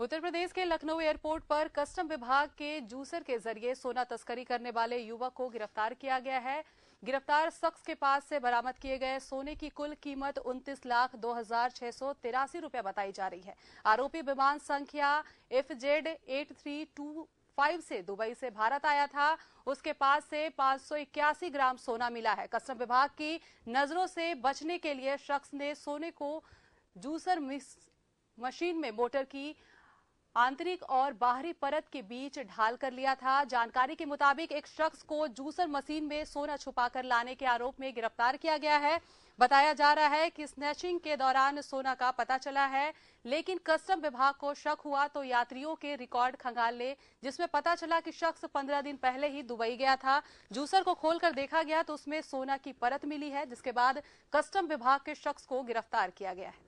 उत्तर प्रदेश के लखनऊ एयरपोर्ट पर कस्टम विभाग के जूसर के जरिए सोना तस्करी करने वाले युवक को गिरफ्तार किया गया है गिरफ्तार शख्स के पास से बरामद किए गए सोने की कुल कीमत उनतीस लाख दो हजार छह सौ तिरासी रूपये बताई जा रही है आरोपी विमान संख्या F Z eight three two five से दुबई से भारत आया था उसके पास से पांच सौ इक्यासी ग्राम सोना मिला है कस्टम विभाग की नजरों से बचने के लिए शख्स ने सोने को जूसर मशीन में मोटर की आंतरिक और बाहरी परत के बीच ढाल कर लिया था जानकारी के मुताबिक एक शख्स को जूसर मशीन में सोना छुपाकर लाने के आरोप में गिरफ्तार किया गया है बताया जा रहा है कि स्नैचिंग के दौरान सोना का पता चला है लेकिन कस्टम विभाग को शक हुआ तो यात्रियों के रिकॉर्ड खंगाल ले जिसमें पता चला कि शख्स 15 दिन पहले ही दुबई गया था जूसर को खोलकर देखा गया तो उसमें सोना की परत मिली है जिसके बाद कस्टम विभाग के शख्स को गिरफ्तार किया गया है